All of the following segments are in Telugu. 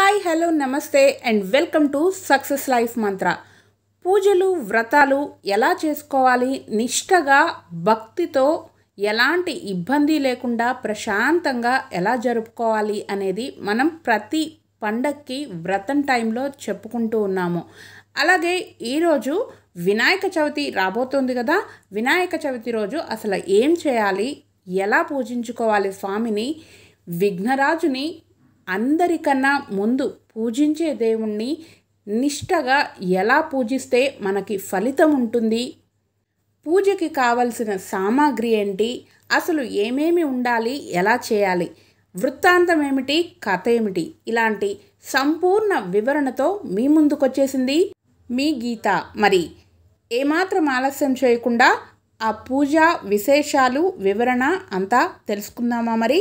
hi hello namaste and welcome to success life mantra పూజలు వ్రతాలు ఎలా చేసుకోవాలి నిష్టగా భక్తితో ఎలాంటి ఇబ్బంది లేకుండా ప్రశాంతంగా ఎలా జరుపుకోవాలి అనేది మనం ప్రతి పండక్కి వ్రతం టైంలో చెప్పుకుంటూ ఉన్నాము అలాగే ఈరోజు వినాయక చవితి రాబోతుంది కదా వినాయక చవితి రోజు అసలు ఏం చేయాలి ఎలా పూజించుకోవాలి స్వామిని విఘ్నరాజుని అందరికన్నా ముందు పూజించే దేవుణ్ణి నిష్టగా ఎలా పూజిస్తే మనకి ఫలితం ఉంటుంది పూజకి కావలసిన సామాగ్రి ఏంటి అసలు ఏమేమి ఉండాలి ఎలా చేయాలి వృత్తాంతం ఏమిటి కథ ఏమిటి ఇలాంటి సంపూర్ణ వివరణతో మీ ముందుకొచ్చేసింది మీ గీత మరి ఏమాత్రం ఆలస్యం చేయకుండా ఆ పూజ విశేషాలు వివరణ అంతా తెలుసుకుందామా మరి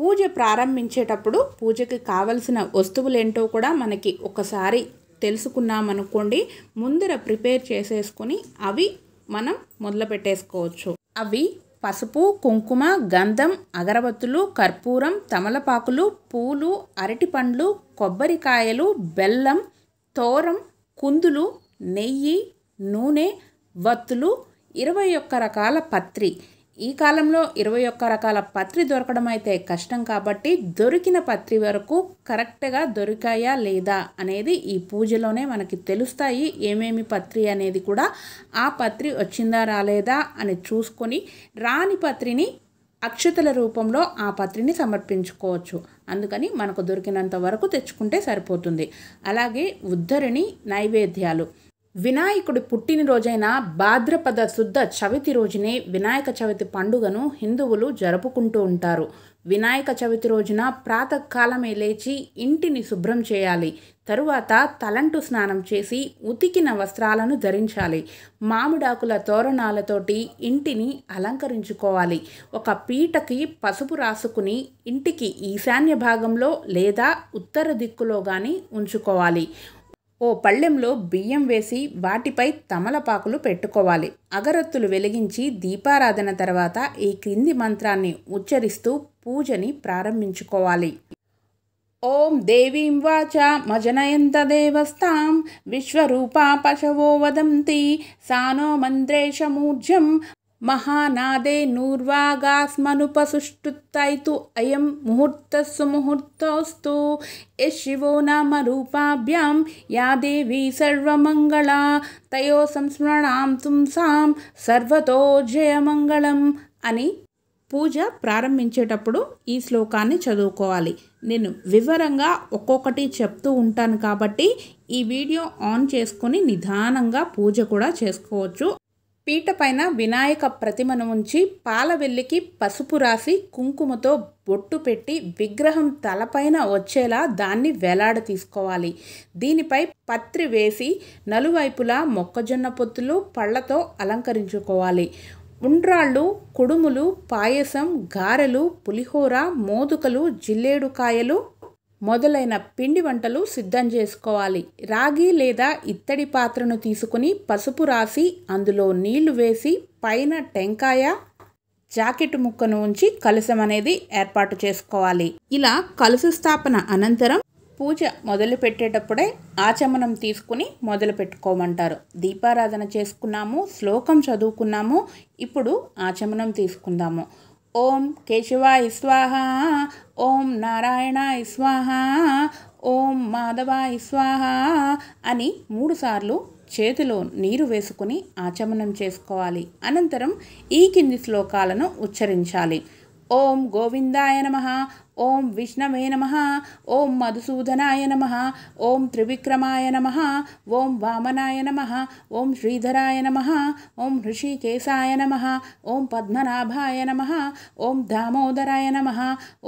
పూజ ప్రారంభించేటప్పుడు పూజకి కావలసిన వస్తువులు ఏంటో కూడా మనకి ఒకసారి తెలుసుకున్నామనుకోండి ముందర ప్రిపేర్ చేసేసుకొని అవి మనం మొదలు పెట్టేసుకోవచ్చు అవి పసుపు కుంకుమ గంధం అగరబత్తులు కర్పూరం తమలపాకులు పూలు అరటిపండ్లు కొబ్బరికాయలు బెల్లం తోరం కుందులు నెయ్యి నూనె వత్తులు ఇరవై ఒక్క రకాల పత్రి ఈ కాలంలో ఇరవై ఒక్క రకాల పత్రి దొరకడం అయితే కష్టం కాబట్టి దొరికిన పత్రి వరకు కరెక్ట్గా దొరికాయా లేదా అనేది ఈ పూజలోనే మనకి తెలుస్తాయి ఏమేమి పత్రి అనేది కూడా ఆ పత్రి వచ్చిందా రాలేదా అని చూసుకొని రాని పత్రిని అక్షతల రూపంలో ఆ పత్రిని సమర్పించుకోవచ్చు అందుకని మనకు దొరికినంత వరకు తెచ్చుకుంటే సరిపోతుంది అలాగే ఉద్ధరిణి నైవేద్యాలు వినాయకుడి పుట్టినరోజైన భాద్రపద శుద్ధ చవితి రోజునే వినాయక చవితి పండుగను హిందువులు జరుపుకుంటూ ఉంటారు వినాయక చవితి రోజున ప్రాతకాలమే లేచి ఇంటిని శుభ్రం చేయాలి తరువాత తలంటు స్నానం చేసి ఉతికిన వస్త్రాలను ధరించాలి మామిడాకుల తోరణాలతోటి ఇంటిని అలంకరించుకోవాలి ఒక పీటకి పసుపు రాసుకుని ఇంటికి ఈశాన్య భాగంలో లేదా ఉత్తర దిక్కులో కానీ ఉంచుకోవాలి ఓ పళ్ళెంలో బియ్యం వేసి వాటిపై తమలపాకులు పెట్టుకోవాలి అగరత్తులు వెలిగించి దీపారాధన తర్వాత ఈ క్రింది మంత్రాన్ని ఉచ్చరిస్తూ పూజని ప్రారంభించుకోవాలి ఓం దేవీం వాచ మజనయంత దేవస్థాం విశ్వరూపా పశవో వదంతి సానో మంద్రేషమూర్జం మహానాదే नूर्वागास्मनुपसुष्टुत्तैतु అయం मुहूर्तः सुमुहूर्तोऽस्तु यः నామ రూపాభ్యాం యా దేవీ सर्वमङ्गला తయో సంస్మరణాం తుంసాం సర్వతో జయమంగళం అని పూజ ప్రారంభించేటప్పుడు ఈ శ్లోకాన్ని చదువుకోవాలి నేను వివరంగా ఒక్కొక్కటి చెప్తూ ఉంటాను కాబట్టి ఈ వీడియో ఆన్ చేసుకొని నిదానంగా పూజ కూడా చేసుకోవచ్చు పీట పైన వినాయక ప్రతిమను ఉంచి పాలవెల్లికి పసుపు రాసి కుంకుమతో బొట్టు పెట్టి విగ్రహం తలపైన వచ్చేలా దాన్ని వేలాడ తీసుకోవాలి దీనిపై పత్రి వేసి నలువైపులా మొక్కజొన్న పొత్తులు పళ్ళతో అలంకరించుకోవాలి ఉండ్రాళ్ళు కుడుములు పాయసం గారెలు పులిహోర మోదుకలు జిల్లేడుకాయలు మొదలైన పిండి వంటలు సిద్ధం చేసుకోవాలి రాగి లేదా ఇత్తడి పాత్రను తీసుకుని పసుపు రాసి అందులో నీళ్లు వేసి పైన టెంకాయ జాకెట్ ముక్కను ఉంచి కలసం అనేది ఏర్పాటు చేసుకోవాలి ఇలా కలుసు స్థాపన అనంతరం పూజ మొదలు పెట్టేటప్పుడే ఆచమనం తీసుకుని మొదలు పెట్టుకోమంటారు దీపారాధన చేసుకున్నాము శ్లోకం చదువుకున్నాము ఇప్పుడు ఆచమనం తీసుకుందాము ఓం కేశవాయ స్వాహ ఓం నారాయణాయ స్వాహ ఓం మాధవాయ స్వాహ అని మూడుసార్లు చేతిలో నీరు వేసుకుని ఆచమనం చేసుకోవాలి అనంతరం ఈ కింది శ్లోకాలను ఉచ్చరించాలి ఓం గోవిందాయ నమ ओम विष्णवे नम ओं मधुसूदनाय नम ओं त्रिविक्रमाय नम ओं वामनाय नम ओं श्रीधराय नम ओं ऋषिकेशा नम ओं पद्मनाभाय नम ओं दामोदराय नम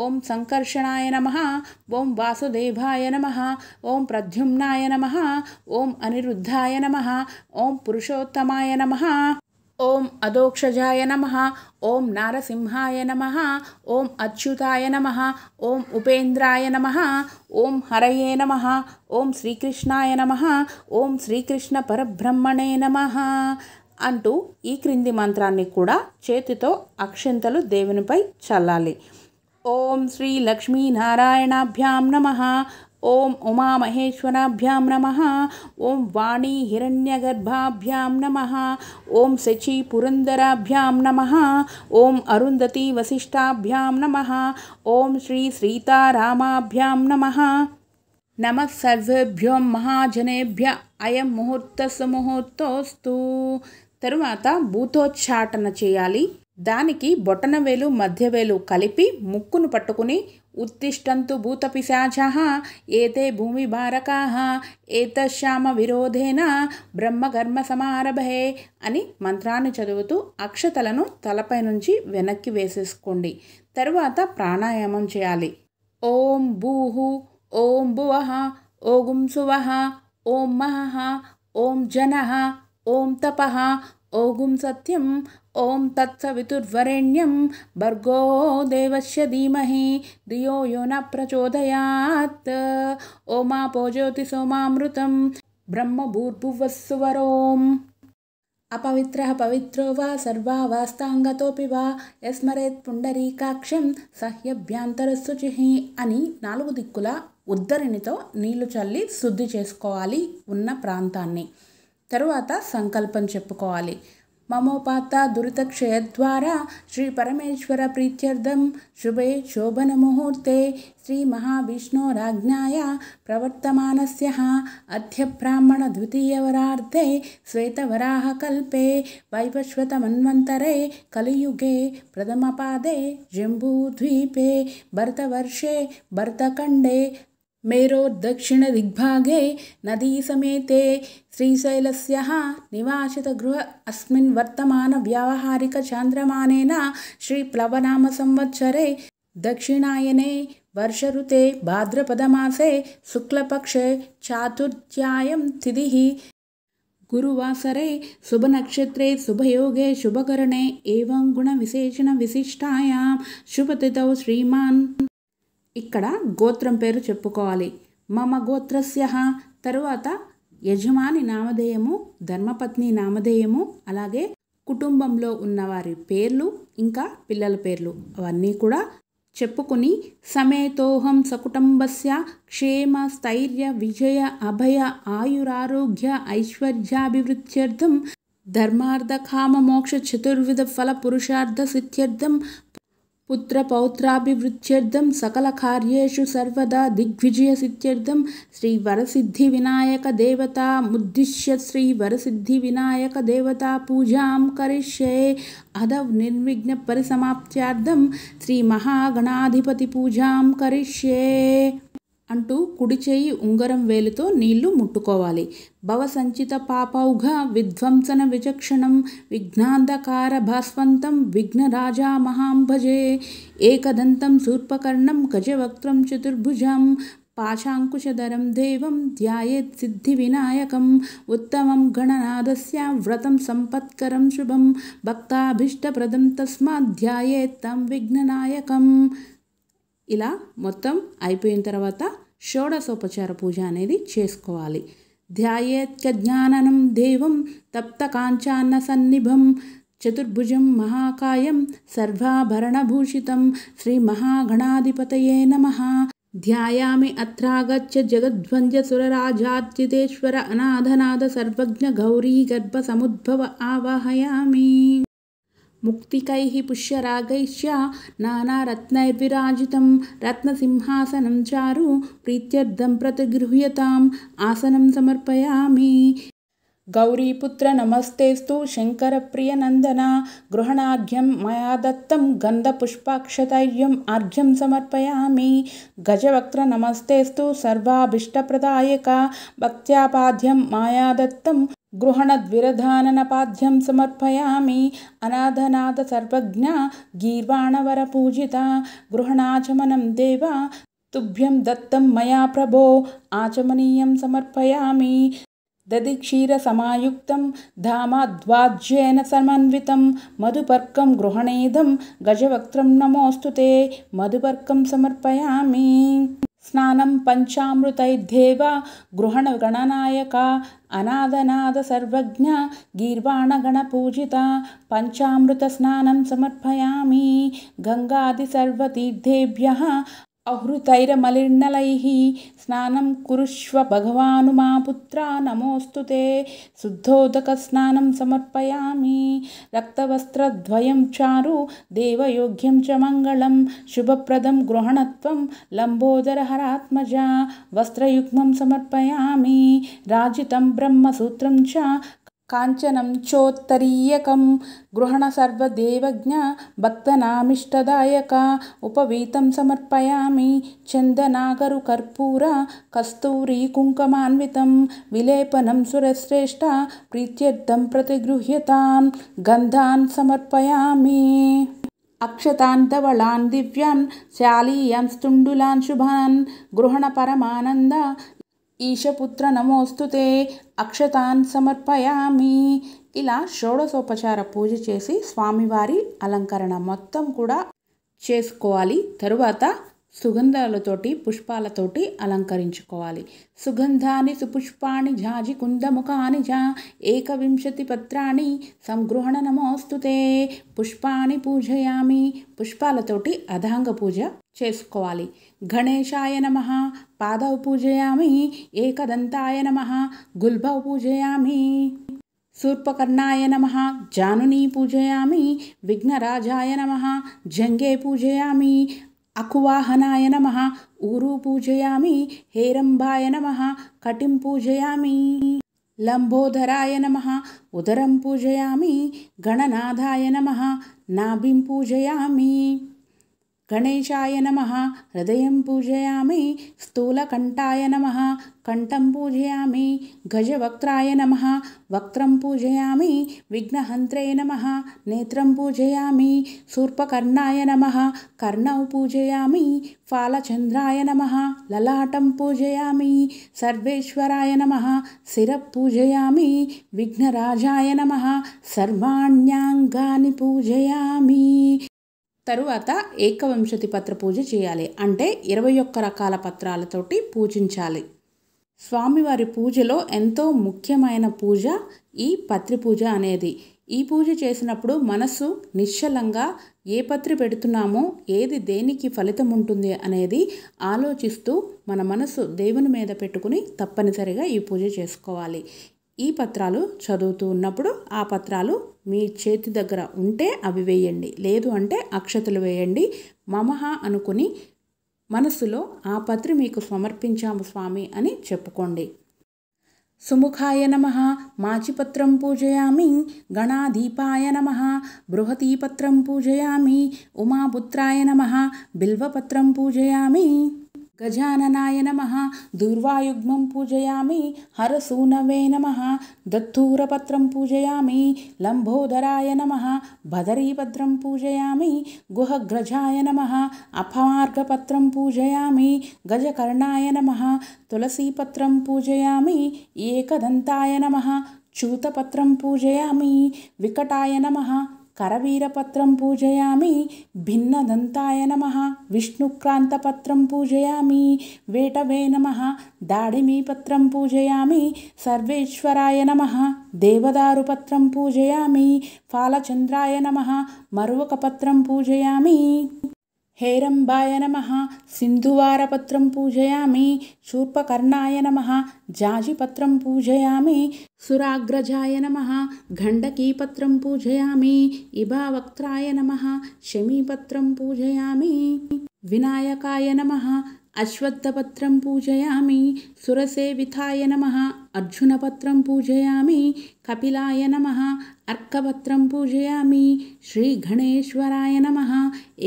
ओं संकर्षणाय नम ओं वासुदेवाय नम ओं प्रद्युम्नाय नम ओं अनिद्धा नम ओं पुरुषोत्तमाय नम ఓం అదోక్షజాయ నమ ఓం నారసింహాయ నమ ఓం అచ్యుతాయ నమ ఓం ఉపేంద్రాయ నమ ఓం హరయే నమ ఓం శ్రీకృష్ణాయ నమ ఓం శ్రీకృష్ణ పరబ్రహ్మణే నమ అంటూ ఈ క్రింది మంత్రాన్ని కూడా చేతితో అక్షంతలు దేవునిపై చల్లాలి ఓం శ్రీ లక్ష్మీనారాయణాభ్యాం నమ ఓం ఉమామహేశ్వరాభ్యాం నమ ఓం వాణీ హిరణ్యగర్భాభ్యాం నమ ఓం శచి పురంధరాభ్యాం నమ ఓం అరుంధతి వశిష్టాభ్యాం నమ ఓం శ్రీ సీతారామాభ్యాం నమ నమ సర్వేభ్యో మహాజనేభ్య అయం ముహూర్త సుముహూర్తోస్తు తరువాత భూతోచ్చాటన చేయాలి దానికి బొటనవేలు మధ్యవేలు కలిపి ముక్కును పట్టుకుని ఉత్తిష్టంతు భూతపిశాచాः ఏతే భూమిభారకాः ఏతశ్యామ విరోధేన బ్రహ్మకర్మ సమారభే అని మంత్రాన్ని చదువుతూ అక్షతలను తలపై నుంచి వెనక్కి వేసేసుకోండి తరువాత ప్రాణాయామం చేయాలి ఓం భూహు ఓం భువ ఓగుం సువ ఓం మహ ఓం జన ఓం తప ఓగుం సత్యం ఓం తత్సవితుర్వరేణ్యం భర్గో దేవస్య ధీమహి ధియో యో న ప్రచోదయాత్ బ్రహ్మ జ్యోతిసోమామృతం బ్రహ్మభూర్భువస్సువరోం అపవిత్ర పవిత్రో వా సర్వా వాస్తాంగతోపి వా ఎస్మరేత్ పుండరీకాక్షం సహ్యభ్యాంతరశుచి అని నాలుగు దిక్కుల ఉద్దరినితో నీళ్లు చల్లి శుద్ధి చేసుకోవాలి ఉన్న ప్రాంతాన్ని తరువాత సంకల్పం చెప్పుకోవాలి ममोपात्ता दुरितक्षयद्वारा श्रीपरमेश्वरप्रीत्यर्थं शुभे शोभनमुहूर्ते श्रीमहाविष्णोराज्ञाय प्रवर्तमानस्य अद्य श्वेतवराहकल्पे वैवश्वतमन्वन्तरे कलियुगे प्रथमपादे जम्बूद्वीपे भरतवर्षे भरतखण्डे मेरो दक्षिणदिग्भागे नदीसमेते श्रीशैलस्य निवासितगृह अस्मिन् वर्तमानव्यावहारिकचान्द्रमानेन श्रीप्लवनामसंवत्सरे दक्षिणायने वर्षऋते भाद्रपदमासे शुक्लपक्षे चातुर्थ्यायं तिथिः गुरुवासरे शुभनक्षत्रे शुभयोगे शुभकरणे एवं गुणविशेषणविशिष्टायां शुभतिथौ श्रीमान् ఇక్కడ గోత్రం పేరు చెప్పుకోవాలి మమ గోత్రస్య తరువాత యజమాని నామధేయము ధర్మపత్ని నామధేయము అలాగే కుటుంబంలో ఉన్నవారి పేర్లు ఇంకా పిల్లల పేర్లు అవన్నీ కూడా చెప్పుకుని సమేతోహం సకుటుంబస్య క్షేమ స్థైర్య విజయ అభయ ఆయురారోగ్య ఐశ్వర్యాభివృద్ధ్యర్థం ధర్మార్థ కామ మోక్ష చతుర్విధ ఫల పురుషార్థ సిద్ధ్యర్థం पुत्रपौत्राभिवृद्ध्यर्थं सकलकार्येषु सर्वदा दिग्विजयसिद्ध्यर्थं श्रीवरसिद्धिविनायकदेवतामुद्दिश्य श्रीवरसिद्धिविनायकदेवतापूजां करिष्ये अधवनिर्विघ्नपरिसमाप्त्यार्थं श्रीमहागणाधिपतिपूजां करिष्ये అంటూ కుడి చేయి ఉంగరం వేలుతో నీళ్లు ముట్టుకోవాలి భవసంచిత పాపౌఘ విధ్వంసన విచక్షణం విఘ్నాంధకార భాస్వంతం విఘ్నరాజా మహాంభజే ఏకదంతం శూర్పకర్ణం గజవక్త్రం చతుర్భుజం పాశాంకుశధరం దేవం ధ్యాయేత్ సిద్ధి వినాయకం ఉత్తమం గణనాథస్య వ్రతం సంపత్కరం శుభం భక్తాభీష్టప్రదం తస్మాత్ ధ్యాయేత్ తం విఘ్ననాయకం ఇలా మొత్తం అయిపోయిన తర్వాత शोडा सोपचार पूजा नेदी చేసుకోవాలి ధ్యాయేత్ జ్ఞాననమ్ దేవం తప్తకాంచాన సన్నిభం చతుర్భుజం మహాకాయం సర్వాభరణభూషితం శ్రీ మహాఘణాధిపతయే నమః ధ్యాయామి అत्रागच्छ जगద్వంజ్య సురరాజాwidetildeేశ్వర అనధనాద సర్వజ్ఞ గౌరీ గర్భసముద్భవ ఆహవయామి मुक्तिकैः पुष्यरागैश्च नानारत्नैर्विराजितं रत्नसिंहासनं चारु प्रीत्यर्धं प्रतिगृह्यताम् आसनं समर्पयामि गौरीपुत्र नमस्तेस्तु शङ्करप्रियनन्दना गृहणाघ्यं मया दत्तं गन्धपुष्पाक्षतैर्यम् आर्घ्यं समर्पयामि नमस्तेस्तु सर्वाभीष्टप्रदायका भक्त्यापाद्यं मया दत्तं गृहणद्विरधाननपाध्यं समर्पयामि अनाधनादसर्वज्ञा गीर्वाणवरपूजिता गृहणाचमनं देव तुभ्यं दत्तं मया प्रभो आचमनीयं समर्पयामि ददिक्षीरसमायुक्तं धामाध्वाज्येन समन्वितं मधुपर्कं गृहणेदं गजवक्त्रं नमोऽस्तु ते मधुपर्कं समर्पयामि स्नानं पञ्चामृतैद्येव गृहणगणनायका अनादनादसर्वज्ञा गीर्वाणगणपूजिता पञ्चामृतस्नानं समर्पयामि गङ्गादिसर्वतीर्थेभ्यः अहृतैरमलिर्नलैः स्नानं कुरुष्व भगवानु मा पुत्रा नमोऽस्तु ते शुद्धोदकस्नानं समर्पयामि रक्तवस्त्रद्वयं चारु देवयोग्यं च मङ्गलं शुभप्रदं गृहणत्वं लम्बोदरहरात्मजा वस्त्रयुग्मं समर्पयामि राजितं ब्रह्मसूत्रं च కాంచనం చోత్తరీయకం గృహణ సర్వదేవజ్ఞ భక్తనామిష్టదాయక ఉపవీతం సమర్పయామి చందనాగరు కర్పూర కస్తూరి కుంకమాన్వితం విలేపనం సురశ్రేష్ట ప్రీత్యర్థం ప్రతిగృహ్యతాం గంధాన్ సమర్పయామి అక్షతాన్ ధవళాన్ దివ్యాన్ శాలీయాన్ స్తుండులాన్ శుభాన్ గృహణ పరమానంద ఈశపుత్ర నమోస్తుతే అక్షతాన్ సమర్పయామి ఇలా షోడశోపచార పూజ చేసి స్వామివారి అలంకరణ మొత్తం కూడా చేసుకోవాలి తరువాత సుగంధాలతోటి పుష్పాలతోటి అలంకరించుకోవాలి సుగంధాని సుపుష్పాణి ఝాజి కుందముఖాని జా ఏకవింశతి పత్రాన్ని సంగృహణ నమోస్తుతే పుష్పాన్ని పూజయామి పుష్పాలతోటి అధాంగ పూజ చేసుకోవాలి गणेशाय नम पाद पूजयामि एकदंताय नम गुलभ पूजयामि सूर्पकर्णाय नम जानुनी पूजयामि विघ्नराजाय नम जंगे पूजयामि अकुवाहनाय नम ऊरू पूजयामि हेरंबाय नम कटिं पूजयामि लम्बोदराय नम उदरम पूजयामि गणनाथाय नम नाभिं पूजयामि गणेशाय नमः हृदयं पूजयामि स्थूलकण्ठाय नमः कण्ठं पूजयामि गजवक्त्राय नमः वक्त्रं पूजयामि विघ्नहन्त्रे नमः नेत्रं पूजयामि शूर्पकर्णाय नमः कर्णौ पूजयामि फालचन्द्राय नमः ललाटं पूजयामि सर्वेश्वराय नमः सर्वेश्वरायनमः पूजयामि विघ्नराजाय नमः सर्वाण्याङ्गानि पूजयामि తరువాత ఏకవింశతి పత్ర పూజ చేయాలి అంటే ఇరవై ఒక్క రకాల పత్రాలతోటి పూజించాలి స్వామివారి పూజలో ఎంతో ముఖ్యమైన పూజ ఈ పత్రి పూజ అనేది ఈ పూజ చేసినప్పుడు మనసు నిశ్చలంగా ఏ పత్రి పెడుతున్నామో ఏది దేనికి ఫలితం ఉంటుంది అనేది ఆలోచిస్తూ మన మనసు దేవుని మీద పెట్టుకుని తప్పనిసరిగా ఈ పూజ చేసుకోవాలి ఈ పత్రాలు చదువుతూ ఉన్నప్పుడు ఆ పత్రాలు మీ చేతి దగ్గర ఉంటే అవి వేయండి లేదు అంటే అక్షతలు వేయండి మమహ అనుకుని మనసులో ఆ పత్రి మీకు సమర్పించాము స్వామి అని చెప్పుకోండి సుముఖాయ నమ మాచిపత్రం పూజయామి గణాదీపాయ నమ బృహతీపత్రం పూజయామి ఉమాపుత్రాయ నమ బిల్వపత్రం పూజయామి गजाननाय नमः दुर्वायुग्मं पूजयामि हरसूनवे नमः दत्तूरपत्रं पूजयामि लम्भोदराय नमः बदरीपत्रं पूजयामि गुहग्रजाय नमः अपमार्गपत्रं पूजयामि गजकर्णाय नमः तुलसीपत्रं पूजयामि एकदन्ताय नमः च्यूतपत्रं पूजयामि विकटाय नमः కరవీరపత్రం పూజయామి భిన్నదంతాయ నమ విష్ణుక్రాంతపత్రం పూజయామి వేటవే నమ దాడిమీపత్రం పూజయామి సర్వేశ్వరాయ నమ దేవదారు పత్రం పూజయామి ఫాలచంద్రాయ నమ మరువక పత్రం పూజయామి हेरम्बाय नम सिंधुवारपत्र पूजयामी शूर्पकर्णा नम जाजिपत्रं पूजयामी सुराग्रजा नम घंडकीपत्र पूजयामी इभावक्त्राय नम शमीपत्र पूजया विनायकाय नमः అశ్వత్థపత్రం పూజయామి సురసేవితాయ నమ అర్జునపత్రం పూజయామి కపిలాయ నమ అర్కపత్రం పూజయామి శ్రీ గణేశ్వరాయ నమ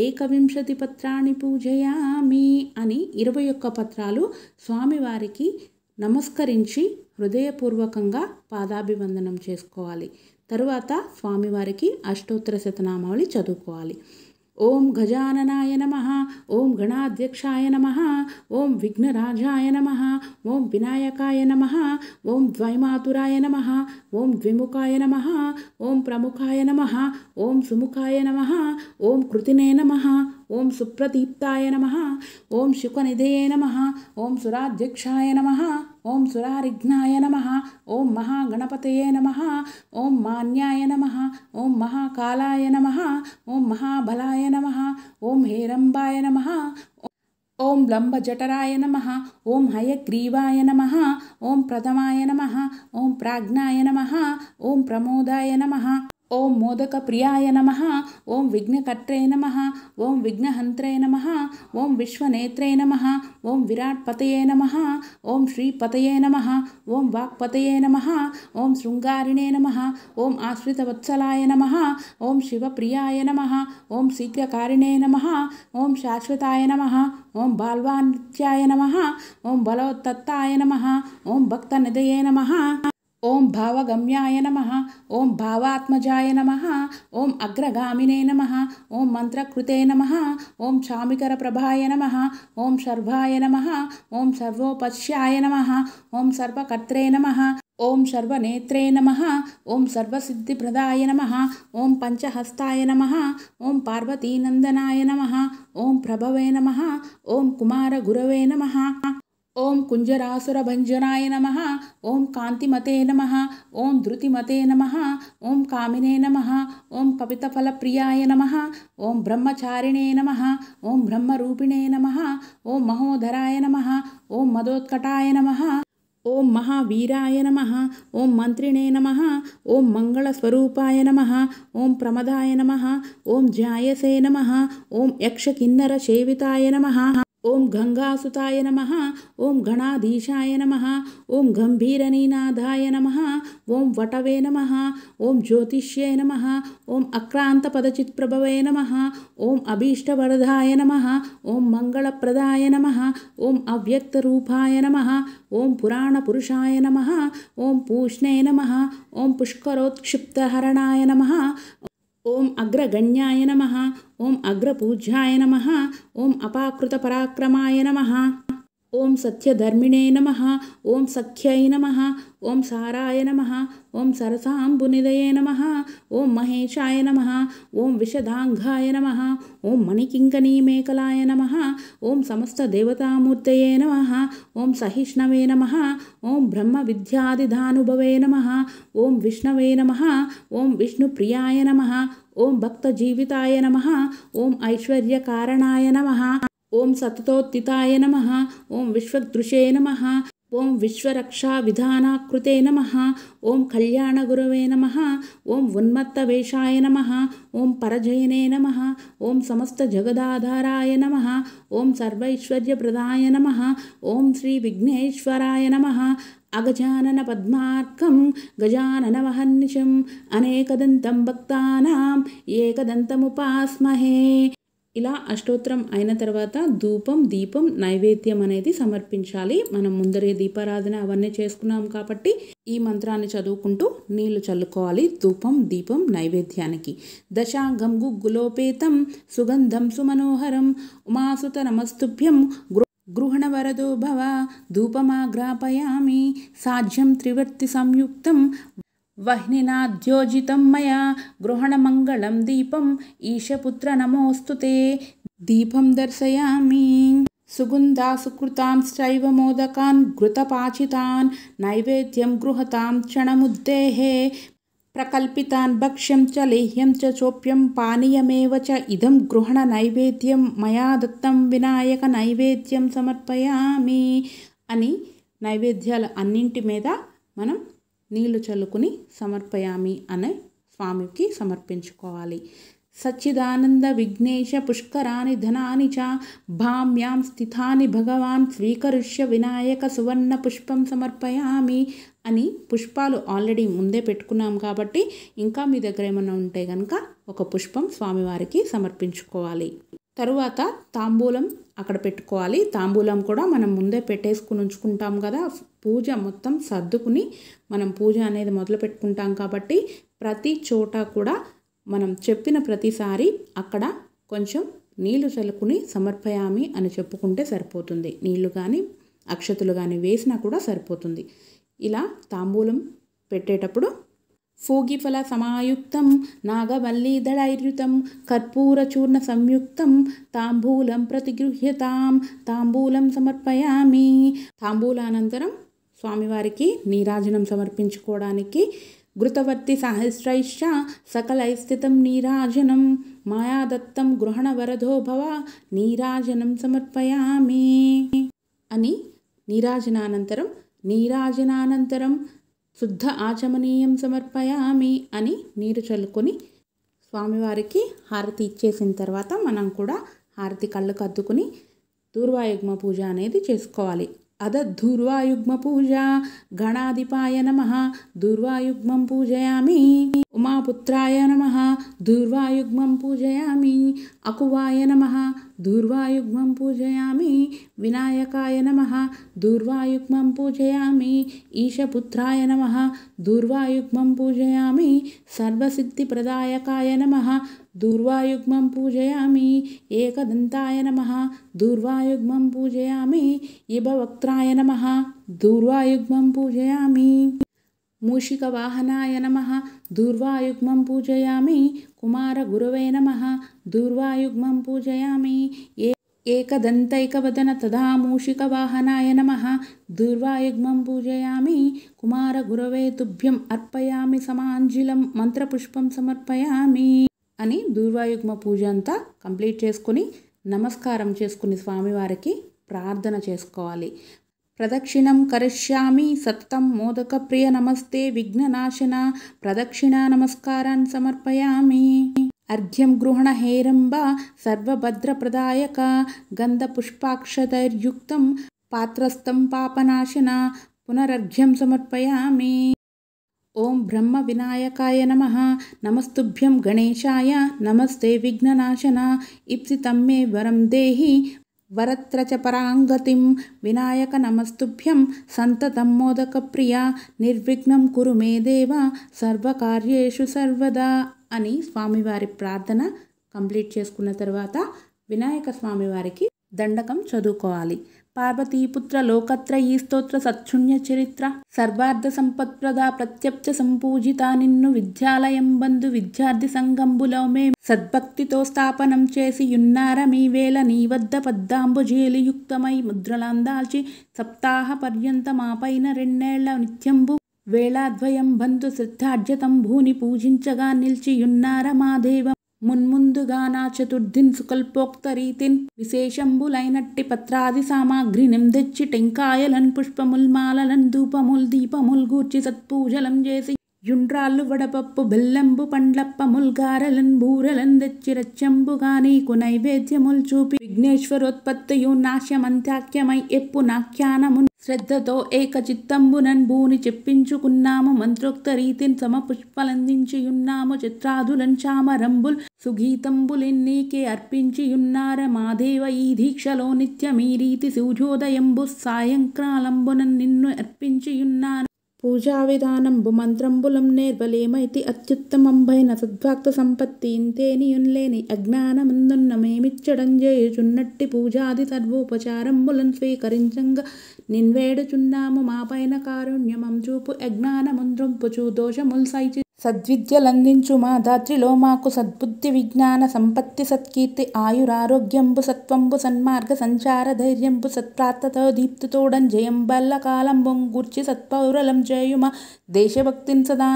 ఏకవింశతి పత్రాన్ని పూజయామి అని ఇరవై ఒక్క పత్రాలు స్వామివారికి నమస్కరించి హృదయపూర్వకంగా పాదాభివందనం చేసుకోవాలి తరువాత స్వామివారికి అష్టోత్తర శతనామావళి చదువుకోవాలి ॐ गजाननाय नमः ॐ गणाध्यक्षाय नमः ॐ विघ्नराजाय नमः ॐ विनायकाय नमः ॐ द्वैमातुराय नमः ॐ द्विमुखाय नमः ॐ प्रमुखाय नमः ॐ सुमुखाय नमः ॐ कृतिने नमः ॐ ॐ सुप्रदीप्ताय नमः ॐ शुकनिधये नमः ॐ सुराध्यक्षाय नमः ॐ सुरारिघ्नाय नमः ॐ महागणपतये नमः ॐ मान्याय नमः ॐ महाकालाय नमः ॐ महाबलाय नमः ॐ हेरम्बाय नमः ॐ लम्बजठराय नमः ॐ हयग्रीवाय नमः ॐ प्रथमाय नमः ॐ प्राज्ञाय नमः ॐ प्रमोदाय नमः ಓಂ ಮೋದಕ ಪ್ರಿಯಾಯ ನಮಃ ಓಂ ವಿಘ್ನಕರ್ತ್ರೇ ನಮಃ ಓಂ ವಿಘ್ನಹಂತ್ರೇ ನಮಃ ಓಂ ವಿಶ್ವನೇತ್ರೇ ನಮಃ ಓಂ ವಿರಾಟ್ ಪತಯೇ ನಮಃ ಓಂ ಶ್ರೀ ಪತಯೇ ನಮಃ ಓಂ ವಾಕ್ಪತಯೇ ನಮಃ ಓಂ ಶೃಂಗಾರಿಣೇ ನಮಃ ಓಂ ಆಶ್ರಿತವತ್ಸಲಾಯ ನಮಃ ಓಂ ಶಿವಪ್ರಿಯಾಯ ನಮಃ ಓಂ ಶೀಘ್ರಕಾರಿಣೇ ನಮಃ ಓಂ ಶಾಶ್ವತಾಯ ನಮಃ ಓಂ ಬಾಲ್ವಾನೃತ್ಯಾಯ ನಮಃ ಓಂ ಬಲೋತ್ತತ್ತಾಯ ನಮಃ ಓಂ ಭಕ್ತನಿಧಯೇ ನಮಃ ॐ भावगम्याय नमः ॐ भावात्मजाय नमः ॐ अग्रगामिने नमः ॐ मन्त्रकृते नमः ॐ क्षामिकरप्रभाय नमः ॐ सर्वाय नमः ॐ सर्वोपश्याय नमः ॐ सर्वकर्त्रे नमः ॐ सर्वनेत्रे नमः ॐ ॐ सर्वसिद्धिप्रदाय नमः ॐ पञ्चहस्ताय नमः ॐ पार्वतीनन्दनाय नमः ॐ प्रभवे नमः ॐ कुमारगुरवे नमः ॐ कुञ्जरासुरभञ्जनाय नमः ॐ कान्तिमते नमः ॐ धृतिमते नमः ॐ कामिने नमः ॐ कवितफलप्रियाय नमः ॐ ब्रह्मचारिणे नमः ॐ ब्रह्मरूपिणे नमः ॐ महोदराय नमः ॐ मदोत्कटाय नमः ॐ महावीराय नमः ॐ मन्त्रिणे नमः ॐ मङ्गलस्वरूपाय नमः ॐ प्रमदाय नमः ॐ ज्यायसे नमः ॐ ॐ यक्षकिन्नरसेविताय नमः ॐ गङ्गासुताय नमः ॐ गणाधीशाय नमः ॐ गम्भीरनीनाथाय नमः ॐ वटवे नमः ॐ ज्योतिष्ये नमः ॐ अक्रान्तपदचित्प्रभवे नमः ॐ अभीष्टवरधाय नमः ॐ मङ्गलप्रदाय नमः ॐ अव्यक्तरूपाय नमः ॐ पुराणपुरुषाय नमः ॐ पूष्णे नमः ॐ पुष्करोत्क्षिप्तहरणाय नमः ॐ अग्रगण्याय नमः ॐ अग्रपूज्याय नमः ॐ अपाकृतपराक्रमाय नमः ओम सत्यधर्मिणे नमः ओम सख्यै नमः ओम साराय नमः ओम सरसाम्बुनिदये नमः ओम महेशाय नमः ओम विशदाङ्घाय नमः ओम मणिकिङ्कणीमेकलाय नमः ओम समस्तदेवतामूर्तये नमः ओम सहिष्णवे ओं ब्रह्म ब्रह्मविद्यादिधानुभवे नम ओं विष्णवे नम ओं विष्णुप्रियाय नम ओं भक्तजीविताय नम ओं ऐश्वर्यकारणाय नम ॐ सततोत्थिताय नमः ॐ विश्वदृशे नमः ॐ विश्वरक्षाविधानाकृते नमः ॐ कल्याणगुरवे नमः ॐ उन्मत्तवेषाय नमः ॐ परजयिने नमः ॐ समस्तजगदाधाराय नमः ॐ सर्वैश्वर्यप्रदाय नमः ॐ श्रीविघ्नेश्वराय नमः अगजाननपद्मार्कं गजाननवहनिशम् अनेकदन्तं भक्तानां एकदन्तमुपास्महे ఇలా అష్టోత్తరం అయిన తర్వాత ధూపం దీపం నైవేద్యం అనేది సమర్పించాలి మనం ముందరే దీపారాధన అవన్నీ చేసుకున్నాం కాబట్టి ఈ మంత్రాన్ని చదువుకుంటూ నీళ్లు చల్లుకోవాలి ధూపం దీపం నైవేద్యానికి దశాంగం గుగ్గులోపేతం సుగంధం సుమనోహరం ఉమాసుత నమస్తుభ్యం వరదో భవ ధూపమాగ్రాపయామి సాధ్యం త్రివర్తి సంయుక్తం वह्निनाद्योजितं मया गृहणमङ्गलं दीपम् ईशपुत्र नमोऽस्तु ते दीपं दर्शयामि सुगुन्दासुकृतांश्चैव मोदकान् घृतपाचितान् नैवेद्यं गृहतां क्षणमुद्देः प्रकल्पितान् भक्ष्यं च लेह्यं च चोप्यं पानीयमेव च इदं गृहणनैवेद्यं मया दत्तं विनायकनैवेद्यं समर्पयामि అని నైవేద్యాలు అన్నింటి మీద మనం నీళ్లు చల్లుకుని సమర్పయామి అనే స్వామికి సమర్పించుకోవాలి సచ్చిదానంద విఘ్నేశ పుష్కరాని ధనాని చ భామ్యాం స్థితాని భగవాన్ స్వీకరిష్య వినాయక సువర్ణ పుష్పం సమర్పయామి అని పుష్పాలు ఆల్రెడీ ముందే పెట్టుకున్నాం కాబట్టి ఇంకా మీ దగ్గర ఏమైనా ఉంటే కనుక ఒక పుష్పం స్వామివారికి సమర్పించుకోవాలి తరువాత తాంబూలం అక్కడ పెట్టుకోవాలి తాంబూలం కూడా మనం ముందే పెట్టేసుకుని ఉంచుకుంటాం కదా పూజ మొత్తం సర్దుకుని మనం పూజ అనేది మొదలు పెట్టుకుంటాం కాబట్టి ప్రతి చోట కూడా మనం చెప్పిన ప్రతిసారి అక్కడ కొంచెం నీళ్లు చల్లుకుని సమర్పయామి అని చెప్పుకుంటే సరిపోతుంది నీళ్లు కానీ అక్షతులు కానీ వేసినా కూడా సరిపోతుంది ఇలా తాంబూలం పెట్టేటప్పుడు ఫూగిఫల సమాయుక్తం कर्पूरचूर्णसंयुक्तं కర్పూరచూర్ణ సంయుక్తం తాంబూలం తాంబూలం సమర్పయామి తాంబూలానంతరం స్వామివారికి నీరాజనం సమర్పించుకోవడానికి ఘృతవర్తి సహస్రైశ్చ సకలైస్థితం నీరాజనం మాయాదత్తం గృహణ భవ నీరాజనం సమర్పయామి అని నీరాజనానంతరం నీరాజనానంతరం శుద్ధ ఆచమనీయం సమర్పయామి అని నీరు చల్లుకొని స్వామివారికి హారతి ఇచ్చేసిన తర్వాత మనం కూడా హారతి కళ్ళు కద్దుకుని దూర్వాయుగ్మ పూజ అనేది చేసుకోవాలి అద దూర్వాయుగ్మ పూజ గణాధిపాయ నమ దూర్వాయుగ్మం పూజయామి ఉమాపుత్రాయ నమ దూర్వాయుగ్మం పూజయామి అకువాయ నమ दूर्वायुग्मं पूजयामि विनायकाय नमः दूर्वायुग्मं पूजयामि ईशपुत्राय नमः दूर्वायुग्मं पूजयामि सर्वसिद्धिप्रदायकाय नमः दूर्वायुग्मं पूजयामि एकदन्ताय नमः दूर्वायुग्मं पूजयामि इभवक्त्राय नमः दूर्वायुग्मं पूजयामि मूषिकवाहनाय नमः దూర్వాయుగ్మం పూజయామి కుమార గురవే నమ దూర్వాయుగ్మం పూజయామి ఏ ఏకదంతైకవదన తదా వాహనాయ నమ దూర్వాయుగ్మం పూజయామి గురవే తుభ్యం అర్పయామి సమాంజిలం మంత్రపుష్పం సమర్పయామి అని దూర్వాయుగ్మ పూజ అంతా కంప్లీట్ చేసుకుని నమస్కారం చేసుకుని స్వామివారికి ప్రార్థన చేసుకోవాలి प्रदक्षिणं करिष्यामि मोदकप्रिय नमस्ते विघ्ननाशना प्रदक्षिणानमस्कारान् समर्पयामि अर्घ्यं गृहणहेरम्ब सर्वभद्रप्रदायक गन्धपुष्पाक्षतैर्युक्तं पात्रस्थं पापनाशना पुनरर्घ्यं समर्पयामि ॐ ब्रह्मविनायकाय नमः नमस्तुभ्यं गणेशाय नमस्ते विघ्ननाशन इप्सितं मे वरं देहि వరత్రచ పరాంగతిం వినాయక నమస్తుభ్యం సంతతం మోదకప్రియా నిర్విఘ్నం కురు మే దేవ సర్వకార్యేషు సర్వదా అని స్వామివారి ప్రార్థన కంప్లీట్ చేసుకున్న తర్వాత వినాయక స్వామివారికి దండకం చదువుకోవాలి పార్వతీపుత్ర లోకత్ర ఈ స్తోత్ర సచ్చుణ్య చరిత్ర సర్వార్థ సంపత్ప్రద ప్రత్యప్చ సంపూజిత నిన్ను విద్యాలయం బంధు విద్యార్థి సంగంబులో మే సద్భక్తితో స్థాపనం చేసి యున్నార మీ వేళ నీ వద్ద పద్దాంబుజేలియుక్తమై ముద్రలందాల్చి సప్తాహ పర్యంతమాపైన రెండేళ్ల నిత్యంబు వేళాద్వయం బంధు శ్రద్ధార్జతం భూని పూజించగా నిలిచియున్నార మాదేవ మున్ముందుగానా చతుర్థిన్ సుకల్పోక్త రీతిన్ విశేషంబులైనట్టి పత్రాది సామాగ్రినిం నిందెచ్చి టెంకాయలన్ పుష్పముల్ మాలలన్ ధూపముల్ దీపముల్ గూర్చి సత్పూజలం చేసి యుండ్రాళ్ళు వడపప్పు బెల్లంబు పండ్లప్పముల్ గారెలన్ బూరెలన్ తెచ్చి రచ్చంబుగా నీకు నైవేద్యముల్ చూపి విఘ్నేశ్వరోత్పత్తియు నాశ్యమంత్యాఖ్యమై ఎప్పు నాఖ్యానమున్ శ్రద్ధతో ఏకచిత్తంబునన్ భూని చెప్పించుకున్నాము మంత్రోక్త రీతిని సమపుష్పలందించియున్నాము చిత్రాదులన్ చామరంబుల్ నీకే అర్పించియున్నార మాదేవ ఈ దీక్షలో నిత్యం ఈ రీతి సూర్యోదయంబు సాయంకాలంబునన్ నిన్ను అర్పించియున్నాను పూజా పూజావిధానం మంత్రంబులం నేర్వలేమైతి అత్యుత్తమంబైన సద్వాక్త సంపత్తి ఇంతేనియున్లేని అజ్ఞానమందున్న చేయుచున్నట్టి పూజాది సర్వోపచారంబులం స్వీకరించంగా నిన్వేడుచున్నాము మాపైన కారుణ్యమం చూపు అజ్ఞానముంద్రొంపుచు దోషముల్సైచి సద్విద్యలందించు మా ధాత్రిలో మాకు సద్బుద్ధి విజ్ఞాన సంపత్తి సత్కీర్తి ఆయురారోగ్యంబు సత్వంబు సన్మార్గ సంచార ధైర్యంబు సత్ప్రార్థతో దీప్తితోడన్ జయం బల్ల కాలం బొంగూర్చి సత్పౌరలం జయుమ దేశభక్తిన్ సదా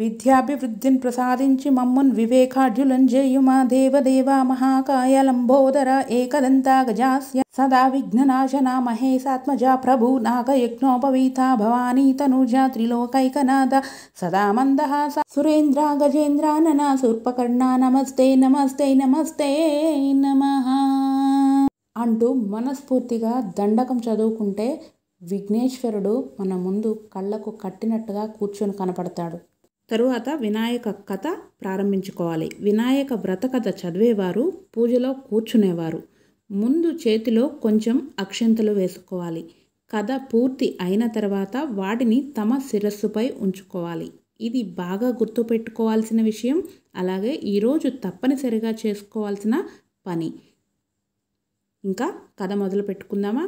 విద్యాభివృద్ధిని ప్రసాదించి మమ్మున్ వివేకాఢ్యులం చేయుమా దేవదేవా మహాకాయ లంబోదర ఏకదంతా గజాస్య సదా విఘ్ననాశన మహేశాత్మజ ప్రభు నాగయజ్ఞోపవీత భవానీ తనుజ త్రిలోకైకనాథ సదా మందహాస సురేంద్ర గజేంద్రానన శూర్పకర్ణ నమస్తే నమస్తే నమస్తే నమ అంటూ మనస్ఫూర్తిగా దండకం చదువుకుంటే విఘ్నేశ్వరుడు మన ముందు కళ్ళకు కట్టినట్టుగా కూర్చొని కనపడతాడు తరువాత వినాయక కథ ప్రారంభించుకోవాలి వినాయక వ్రత కథ చదివేవారు పూజలో కూర్చునేవారు ముందు చేతిలో కొంచెం అక్షంతలు వేసుకోవాలి కథ పూర్తి అయిన తర్వాత వాటిని తమ శిరస్సుపై ఉంచుకోవాలి ఇది బాగా గుర్తుపెట్టుకోవాల్సిన విషయం అలాగే ఈరోజు తప్పనిసరిగా చేసుకోవాల్సిన పని ఇంకా కథ మొదలు పెట్టుకుందామా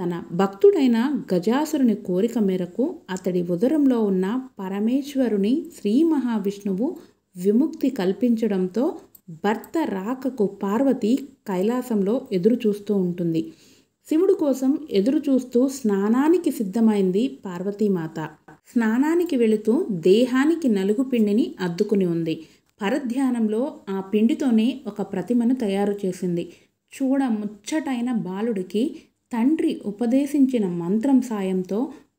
తన భక్తుడైన గజాసురుని కోరిక మేరకు అతడి ఉదరంలో ఉన్న పరమేశ్వరుని శ్రీ మహావిష్ణువు విముక్తి కల్పించడంతో భర్త రాకకు పార్వతి కైలాసంలో ఎదురు చూస్తూ ఉంటుంది శివుడు కోసం ఎదురు చూస్తూ స్నానానికి సిద్ధమైంది పార్వతీమాత స్నానానికి వెళుతూ దేహానికి నలుగు పిండిని అద్దుకుని ఉంది పరధ్యానంలో ఆ పిండితోనే ఒక ప్రతిమను తయారు చేసింది చూడ ముచ్చటైన బాలుడికి తండ్రి ఉపదేశించిన మంత్రం సాయంతో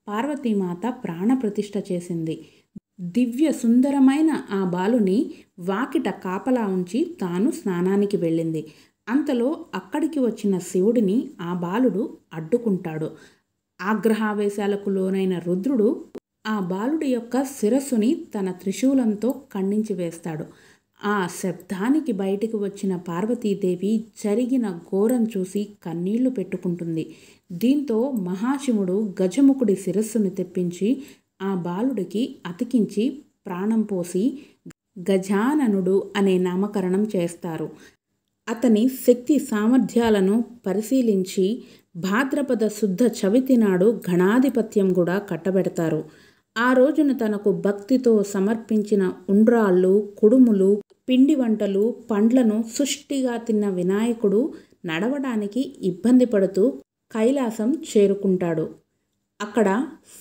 పార్వతీమాత ప్రాణప్రతిష్ఠ చేసింది దివ్య సుందరమైన ఆ బాలుని వాకిట కాపలా ఉంచి తాను స్నానానికి వెళ్ళింది అంతలో అక్కడికి వచ్చిన శివుడిని ఆ బాలుడు అడ్డుకుంటాడు ఆగ్రహావేశాలకు లోనైన రుద్రుడు ఆ బాలుడి యొక్క శిరస్సుని తన త్రిశూలంతో ఖండించి వేస్తాడు ఆ శబ్దానికి బయటకు వచ్చిన పార్వతీదేవి జరిగిన ఘోరం చూసి కన్నీళ్లు పెట్టుకుంటుంది దీంతో మహాశివుడు గజముఖుడి శిరస్సును తెప్పించి ఆ బాలుడికి అతికించి ప్రాణం పోసి గజాననుడు అనే నామకరణం చేస్తారు అతని శక్తి సామర్థ్యాలను పరిశీలించి భాద్రపద శుద్ధ చవితి నాడు గణాధిపత్యం కూడా కట్టబెడతారు ఆ రోజున తనకు భక్తితో సమర్పించిన ఉండ్రాళ్ళు కుడుములు పిండి వంటలు పండ్లను సుష్టిగా తిన్న వినాయకుడు నడవడానికి ఇబ్బంది పడుతూ కైలాసం చేరుకుంటాడు అక్కడ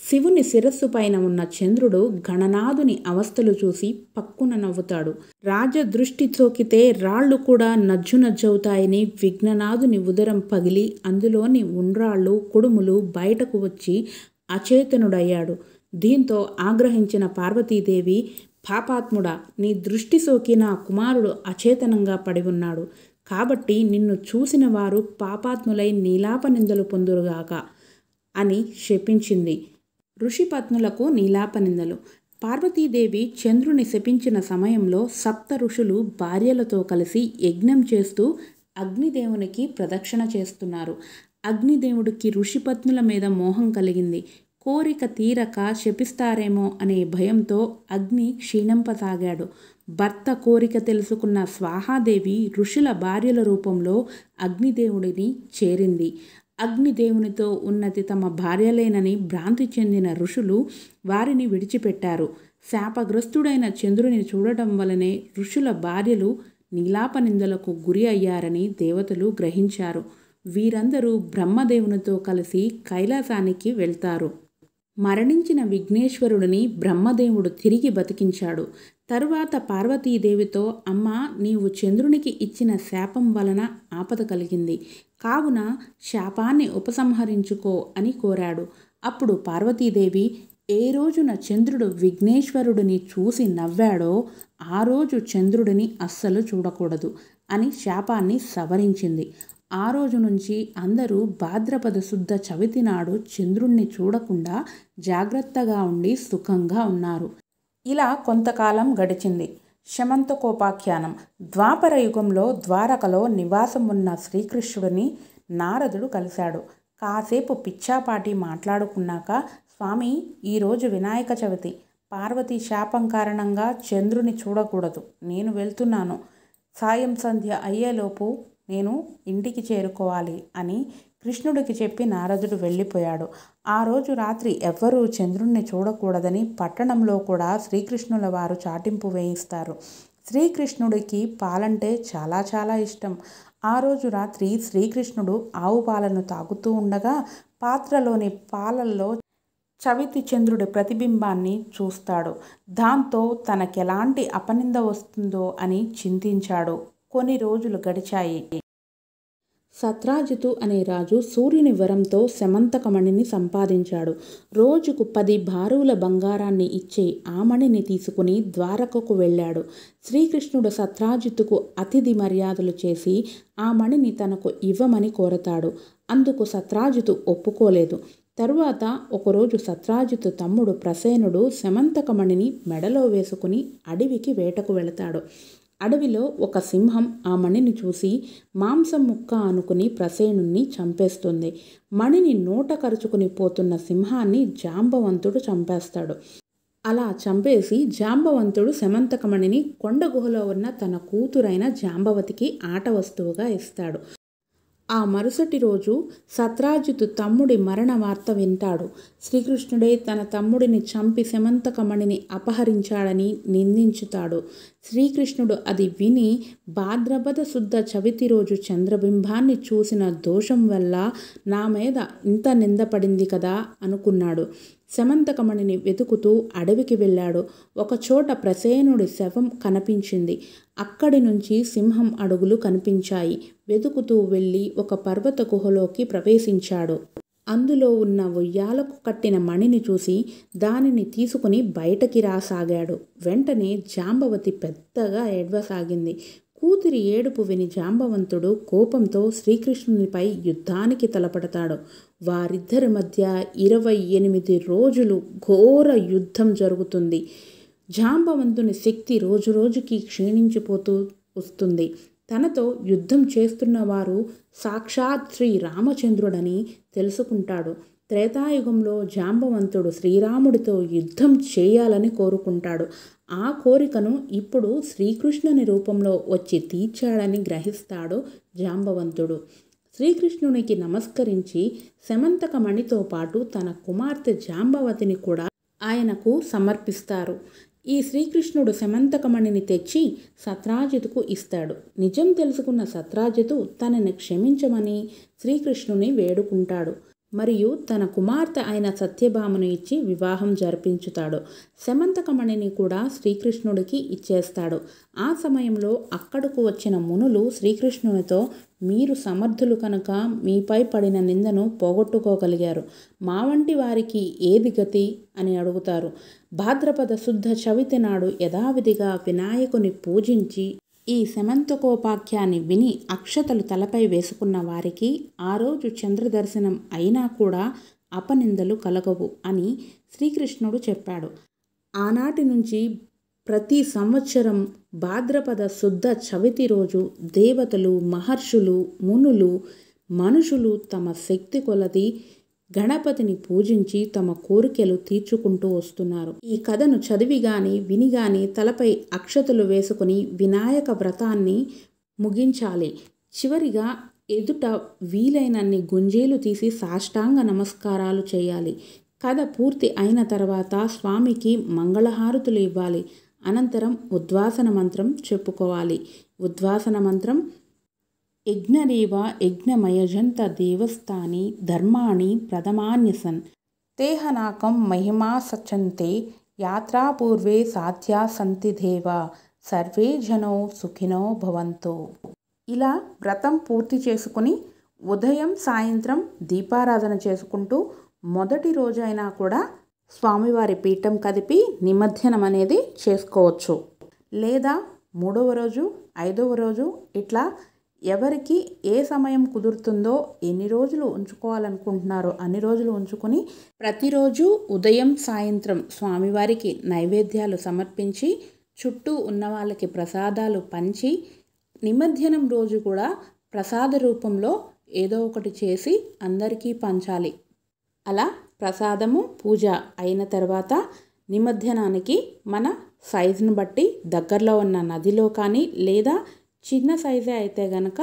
శివుని శిరస్సు పైన ఉన్న చంద్రుడు గణనాథుని అవస్థలు చూసి పక్కున నవ్వుతాడు రాజ దృష్టి చోకితే రాళ్ళు కూడా నజ్జు నజ్జవుతాయని విఘ్ననాథుని ఉదరం పగిలి అందులోని ఉండ్రాళ్ళు కుడుములు బయటకు వచ్చి అచేతనుడయ్యాడు దీంతో ఆగ్రహించిన పార్వతీదేవి పాపాత్ముడా నీ దృష్టి సోకి నా కుమారుడు అచేతనంగా పడి ఉన్నాడు కాబట్టి నిన్ను చూసిన వారు పాపాత్ములై నీలాప నిందలు పొందురుగాక అని శపించింది ఋషిపత్నులకు నీలాప నిందలు పార్వతీదేవి చంద్రుని శపించిన సమయంలో సప్త ఋషులు భార్యలతో కలిసి యజ్ఞం చేస్తూ అగ్నిదేవునికి ప్రదక్షిణ చేస్తున్నారు అగ్నిదేవుడికి ఋషిపత్నుల మీద మోహం కలిగింది కోరిక తీరక శపిస్తారేమో అనే భయంతో అగ్ని క్షీణింపసాగాడు భర్త కోరిక తెలుసుకున్న స్వాహాదేవి ఋషుల భార్యల రూపంలో అగ్నిదేవుడిని చేరింది అగ్నిదేవునితో ఉన్నది తమ భార్యలేనని భ్రాంతి చెందిన ఋషులు వారిని విడిచిపెట్టారు శాపగ్రస్తుడైన చంద్రుని చూడటం వలనే ఋషుల భార్యలు నీలాపనిందలకు గురి అయ్యారని దేవతలు గ్రహించారు వీరందరూ బ్రహ్మదేవునితో కలిసి కైలాసానికి వెళ్తారు మరణించిన విఘ్నేశ్వరుడిని బ్రహ్మదేవుడు తిరిగి బతికించాడు తరువాత పార్వతీదేవితో అమ్మ నీవు చంద్రునికి ఇచ్చిన శాపం వలన ఆపద కలిగింది కావున శాపాన్ని ఉపసంహరించుకో అని కోరాడు అప్పుడు పార్వతీదేవి ఏ రోజున చంద్రుడు విఘ్నేశ్వరుడిని చూసి నవ్వాడో ఆ రోజు చంద్రుడిని అస్సలు చూడకూడదు అని శాపాన్ని సవరించింది ఆ రోజు నుంచి అందరూ భాద్రపద శుద్ధ చవితి నాడు చంద్రుణ్ణి చూడకుండా జాగ్రత్తగా ఉండి సుఖంగా ఉన్నారు ఇలా కొంతకాలం గడిచింది శమంతకోపాఖ్యానం ద్వాపర యుగంలో ద్వారకలో నివాసం ఉన్న శ్రీకృష్ణుడిని నారదుడు కలిశాడు కాసేపు పిచ్చాపాటి మాట్లాడుకున్నాక స్వామి ఈరోజు వినాయక చవితి పార్వతి శాపం కారణంగా చంద్రుని చూడకూడదు నేను వెళ్తున్నాను సాయం సంధ్య అయ్యేలోపు నేను ఇంటికి చేరుకోవాలి అని కృష్ణుడికి చెప్పి నారదుడు వెళ్ళిపోయాడు ఆ రోజు రాత్రి ఎవ్వరూ చంద్రుణ్ణి చూడకూడదని పట్టణంలో కూడా శ్రీకృష్ణుల వారు చాటింపు వేయిస్తారు శ్రీకృష్ణుడికి పాలంటే చాలా చాలా ఇష్టం ఆ రోజు రాత్రి శ్రీకృష్ణుడు ఆవు పాలను తాగుతూ ఉండగా పాత్రలోని పాలల్లో చవితి చంద్రుడి ప్రతిబింబాన్ని చూస్తాడు దాంతో తనకెలాంటి అపనింద వస్తుందో అని చింతించాడు కొన్ని రోజులు గడిచాయి సత్రాజితు అనే రాజు సూర్యుని వరంతో శమంతకమణిని సంపాదించాడు రోజుకు పది భారువుల బంగారాన్ని ఇచ్చే ఆ మణిని తీసుకుని ద్వారకకు వెళ్ళాడు శ్రీకృష్ణుడు సత్రాజితుకు అతిథి మర్యాదలు చేసి ఆ మణిని తనకు ఇవ్వమని కోరతాడు అందుకు సత్రాజితు ఒప్పుకోలేదు తరువాత ఒకరోజు సత్రాజితు తమ్ముడు ప్రసేనుడు శమంతకమణిని మెడలో వేసుకుని అడవికి వేటకు వెళతాడు అడవిలో ఒక సింహం ఆ మణిని చూసి మాంసం ముక్క అనుకుని ప్రసేనుణ్ణి చంపేస్తుంది మణిని నోట కరుచుకుని పోతున్న సింహాన్ని జాంబవంతుడు చంపేస్తాడు అలా చంపేసి జాంబవంతుడు శమంతకమణిని కొండ గుహలో ఉన్న తన కూతురైన జాంబవతికి ఆట వస్తువుగా ఇస్తాడు ఆ మరుసటి రోజు సత్రాజితు తమ్ముడి మరణ వార్త వింటాడు శ్రీకృష్ణుడే తన తమ్ముడిని చంపి శమంతకమణిని అపహరించాడని నిందించుతాడు శ్రీకృష్ణుడు అది విని భాద్రపద శుద్ధ చవితి రోజు చంద్రబింబాన్ని చూసిన దోషం వల్ల నా మీద ఇంత నిందపడింది కదా అనుకున్నాడు శమంతకమణిని వెతుకుతూ అడవికి వెళ్ళాడు ఒకచోట ప్రసేనుడి శవం కనిపించింది అక్కడి నుంచి సింహం అడుగులు కనిపించాయి వెతుకుతూ వెళ్ళి ఒక పర్వత గుహలోకి ప్రవేశించాడు అందులో ఉన్న ఉయ్యాలకు కట్టిన మణిని చూసి దానిని తీసుకుని బయటకి రాసాగాడు వెంటనే జాంబవతి పెద్దగా ఏడవసాగింది కూతురి ఏడుపు విని జాంబవంతుడు కోపంతో శ్రీకృష్ణునిపై యుద్ధానికి తలపడతాడు వారిద్దరి మధ్య ఇరవై ఎనిమిది రోజులు ఘోర యుద్ధం జరుగుతుంది జాంబవంతుని శక్తి రోజురోజుకి క్షీణించిపోతూ వస్తుంది తనతో యుద్ధం చేస్తున్నవారు సాక్షాత్ శ్రీ రామచంద్రుడని తెలుసుకుంటాడు త్రేతాయుగంలో జాంబవంతుడు శ్రీరాముడితో యుద్ధం చేయాలని కోరుకుంటాడు ఆ కోరికను ఇప్పుడు శ్రీకృష్ణుని రూపంలో వచ్చి తీర్చాడని గ్రహిస్తాడు జాంబవంతుడు శ్రీకృష్ణునికి నమస్కరించి శమంతకమణితో పాటు తన కుమార్తె జాంబవతిని కూడా ఆయనకు సమర్పిస్తారు ఈ శ్రీకృష్ణుడు శమంతకమణిని తెచ్చి సత్రాజితుకు ఇస్తాడు నిజం తెలుసుకున్న సత్రాజితు తనని క్షమించమని శ్రీకృష్ణుని వేడుకుంటాడు మరియు తన కుమార్తె అయిన సత్యభామను ఇచ్చి వివాహం జరిపించుతాడు శమంతకమణిని కూడా శ్రీకృష్ణుడికి ఇచ్చేస్తాడు ఆ సమయంలో అక్కడకు వచ్చిన మునులు శ్రీకృష్ణునితో మీరు సమర్థులు కనుక మీపై పడిన నిందను పోగొట్టుకోగలిగారు మా వంటి వారికి ఏది గతి అని అడుగుతారు భాద్రపద శుద్ధ చవితి నాడు యథావిధిగా వినాయకుని పూజించి ఈ శమంతకోపాఖ్యాన్ని విని అక్షతలు తలపై వేసుకున్న వారికి ఆ రోజు చంద్రదర్శనం అయినా కూడా అపనిందలు కలగవు అని శ్రీకృష్ణుడు చెప్పాడు ఆనాటి నుంచి ప్రతి సంవత్సరం భాద్రపద శుద్ధ చవితి రోజు దేవతలు మహర్షులు మునులు మనుషులు తమ శక్తి కొలది గణపతిని పూజించి తమ కోరికలు తీర్చుకుంటూ వస్తున్నారు ఈ కథను చదివిగాని వినిగాని తలపై అక్షతలు వేసుకుని వినాయక వ్రతాన్ని ముగించాలి చివరిగా ఎదుట వీలైనన్ని గుంజేలు తీసి సాష్టాంగ నమస్కారాలు చేయాలి కథ పూర్తి అయిన తర్వాత స్వామికి మంగళహారతులు ఇవ్వాలి అనంతరం ఉద్వాసన మంత్రం చెప్పుకోవాలి ఉద్వాసన మంత్రం యజ్ఞరేవ యజ్ఞమయజంత దేవస్థాని ధర్మాణి ప్రథమాన్యసన్ తేహనాకం మహిమా సచంతే యాత్రాపూర్వే సాధ్యా సంతి దేవ సర్వే జనో సుఖినో భవంతో ఇలా వ్రతం పూర్తి చేసుకుని ఉదయం సాయంత్రం దీపారాధన చేసుకుంటూ మొదటి రోజైనా కూడా స్వామివారి పీఠం కదిపి నిమజ్జనం అనేది చేసుకోవచ్చు లేదా మూడవ రోజు ఐదవ రోజు ఇట్లా ఎవరికి ఏ సమయం కుదురుతుందో ఎన్ని రోజులు ఉంచుకోవాలనుకుంటున్నారో అన్ని రోజులు ఉంచుకొని ప్రతిరోజు ఉదయం సాయంత్రం స్వామివారికి నైవేద్యాలు సమర్పించి చుట్టూ ఉన్న వాళ్ళకి ప్రసాదాలు పంచి నిమజ్జనం రోజు కూడా ప్రసాద రూపంలో ఏదో ఒకటి చేసి అందరికీ పంచాలి అలా ప్రసాదము పూజ అయిన తర్వాత నిమజ్జనానికి మన సైజును బట్టి దగ్గరలో ఉన్న నదిలో కానీ లేదా చిన్న సైజే అయితే గనక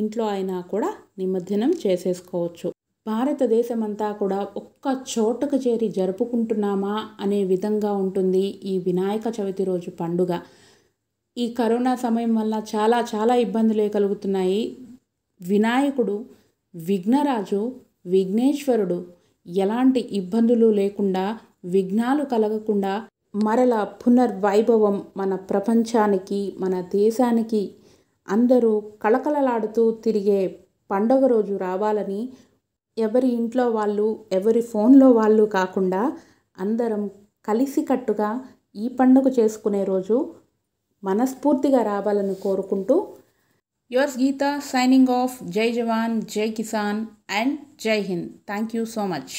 ఇంట్లో అయినా కూడా నిమజ్జనం చేసేసుకోవచ్చు భారతదేశమంతా కూడా ఒక్క చోటకు చేరి జరుపుకుంటున్నామా అనే విధంగా ఉంటుంది ఈ వినాయక చవితి రోజు పండుగ ఈ కరోనా సమయం వల్ల చాలా చాలా ఇబ్బందులే కలుగుతున్నాయి వినాయకుడు విఘ్నరాజు విఘ్నేశ్వరుడు ఎలాంటి ఇబ్బందులు లేకుండా విఘ్నాలు కలగకుండా మరల పునర్వైభవం మన ప్రపంచానికి మన దేశానికి అందరూ కళకళలాడుతూ తిరిగే పండగ రోజు రావాలని ఎవరి ఇంట్లో వాళ్ళు ఎవరి ఫోన్లో వాళ్ళు కాకుండా అందరం కలిసికట్టుగా ఈ పండుగ చేసుకునే రోజు మనస్ఫూర్తిగా రావాలని కోరుకుంటూ యువర్స్ గీత సైనింగ్ ఆఫ్ జై జవాన్ జై కిసాన్ అండ్ జై హింద్ థ్యాంక్ యూ సో మచ్